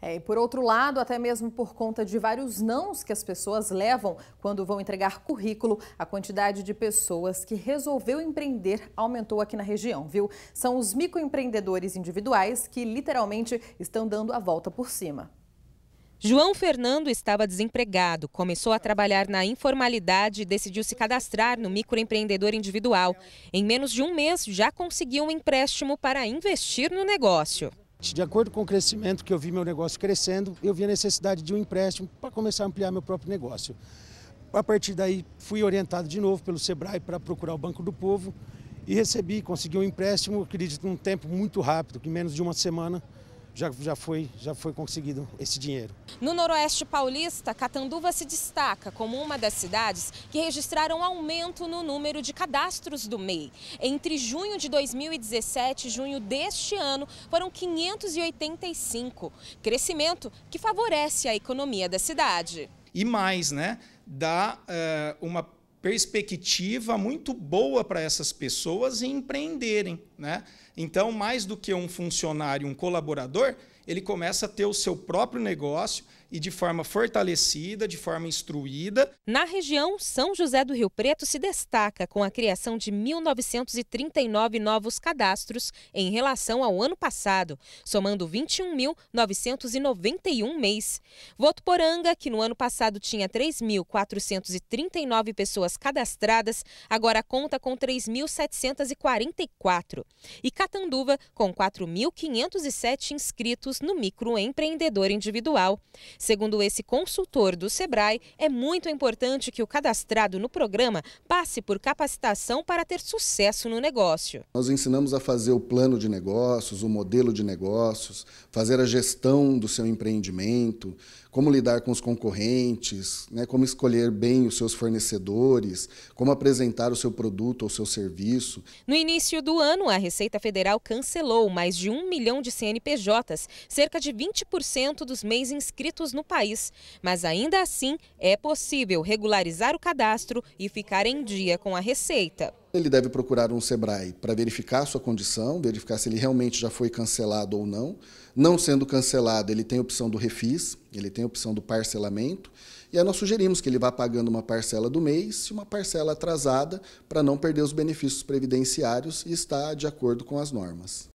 É, e por outro lado, até mesmo por conta de vários nãos que as pessoas levam quando vão entregar currículo, a quantidade de pessoas que resolveu empreender aumentou aqui na região, viu? São os microempreendedores individuais que literalmente estão dando a volta por cima. João Fernando estava desempregado, começou a trabalhar na informalidade e decidiu se cadastrar no microempreendedor individual. Em menos de um mês, já conseguiu um empréstimo para investir no negócio. De acordo com o crescimento que eu vi meu negócio crescendo, eu vi a necessidade de um empréstimo para começar a ampliar meu próprio negócio. A partir daí, fui orientado de novo pelo Sebrae para procurar o Banco do Povo e recebi, consegui um empréstimo, acredito, num tempo muito rápido, em menos de uma semana já, já, foi, já foi conseguido esse dinheiro. No Noroeste Paulista, Catanduva se destaca como uma das cidades que registraram aumento no número de cadastros do MEI. Entre junho de 2017 e junho deste ano, foram 585. Crescimento que favorece a economia da cidade. E mais, né? Dá uh, uma perspectiva muito boa para essas pessoas empreenderem. Né? Então, mais do que um funcionário, um colaborador, ele começa a ter o seu próprio negócio e de forma fortalecida, de forma instruída. Na região, São José do Rio Preto se destaca com a criação de 1.939 novos cadastros em relação ao ano passado, somando 21.991 mês. Votuporanga, que no ano passado tinha 3.439 pessoas cadastradas, agora conta com 3.744. E Catanduva, com 4.507 inscritos no microempreendedor individual. Segundo esse consultor do Sebrae, é muito importante que o cadastrado no programa passe por capacitação para ter sucesso no negócio. Nós ensinamos a fazer o plano de negócios, o modelo de negócios, fazer a gestão do seu empreendimento, como lidar com os concorrentes, né, como escolher bem os seus fornecedores, como apresentar o seu produto ou seu serviço. No início do ano, a Receita Federal cancelou mais de um milhão de CNPJs cerca de 20% dos MEIs inscritos no país. Mas ainda assim, é possível regularizar o cadastro e ficar em dia com a receita. Ele deve procurar um SEBRAE para verificar sua condição, verificar se ele realmente já foi cancelado ou não. Não sendo cancelado, ele tem a opção do refis, ele tem a opção do parcelamento. E aí nós sugerimos que ele vá pagando uma parcela do mês e uma parcela atrasada para não perder os benefícios previdenciários e estar de acordo com as normas.